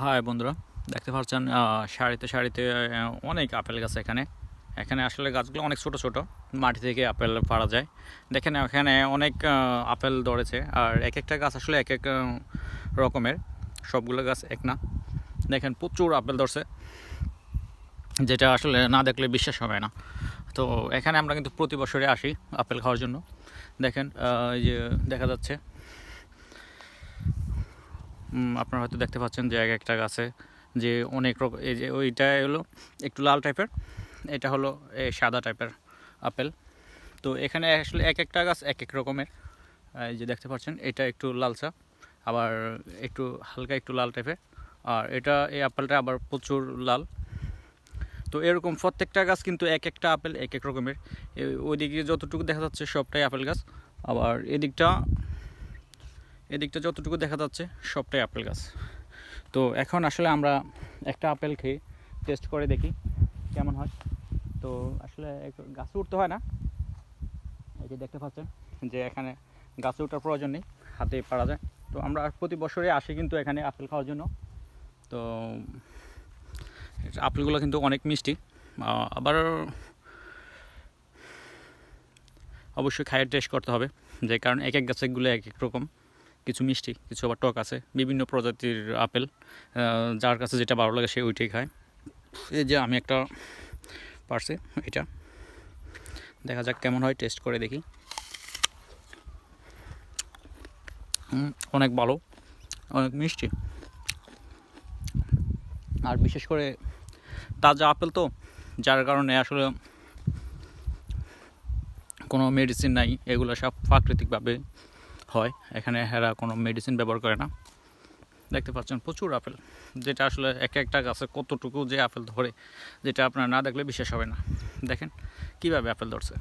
high বন্ধুরা দেখতে পাচ্ছেন শাড়িতে শাড়িতে অনেক আপেল গাছ এখানে এখানে আসলে গাছগুলো অনেক ছোট ছোট মাটি থেকে আপেল পাড়া যায় দেখেন এখানে অনেক আপেল ধরেছে আর এক একটা গাছ আসলে এক এক রকমের সবগুলো গাছ এক না দেখেন প্রচুর আপেল ধরছে যেটা আসলে না দেখলে বিশ্বাস হবে না তো এখানে আমরা কিন্তু প্রতি বছরে আসি আপেল খাওয়ার জন্য দেখেন এই যে দেখা যাচ্ছে আপনারা হয়তো দেখতে পাচ্ছেন যে এক একটা গাছে যে অনেক রকম এই যে ওইটা হলো একটু লাল টাইপের এটা হলো সাদা টাইপের আপেল তো এখানে আসলে এক একটা গাছ এক এক রকমের এই যে দেখতে পাচ্ছেন এটা একটু লালচা আবার একটু হালকা একটু লাল টাইপের আর এটা এই আপেলটা আবার প্রচুর লাল তো এরকম প্রত্যেকটা গাছ কিন্তু এক একটা আপেল এক এক রকমের ওইদিকে যতটুকু দেখা যাচ্ছে সবটাই আপেল গাছ আবার এদিকটা এদিকটা যতটুকু দেখা যাচ্ছে সবটাই আপেল গাছ তো এখন আসলে আমরা একটা আপেল খেয়ে টেস্ট করে দেখি কেমন হয় তো আসলে গাছ উঠতে হয় না এই যে দেখতে পাচ্ছেন যে এখানে গাছ উঠার প্রয়োজন নেই হাতে পারা যায় তো আমরা প্রতি বছরে আসি কিন্তু এখানে আপেল খাওয়ার জন্য তো আপেলগুলো কিন্তু অনেক মিষ্টি আবার অবশ্যই খায়ের টেস্ট করতে হবে যে কারণ এক এক গাছেগুলো এক এক রকম কিছু মিষ্টি কিছু আবার টক আছে বিভিন্ন প্রজাতির আপেল যার কাছে যেটা ভালো লাগে সে ওইটাই খায় এই যে আমি একটা পারছি এটা দেখা যাক কেমন হয় টেস্ট করে দেখি অনেক ভালো অনেক মিষ্টি আর বিশেষ করে তাজা আপেল তো যার কারণে আসলে কোনো মেডিসিন নাই এগুলো সব প্রাকৃতিকভাবে হয় এখানে এরা কোনো মেডিসিন ব্যবহার করে না দেখতে পাচ্ছেন প্রচুর আপেল যেটা আসলে এক একটা গাছে কতটুকু যে আপেল ধরে যেটা আপনারা না দেখলে বিশ্বাস হবে না দেখেন কিভাবে আপেল ধরছে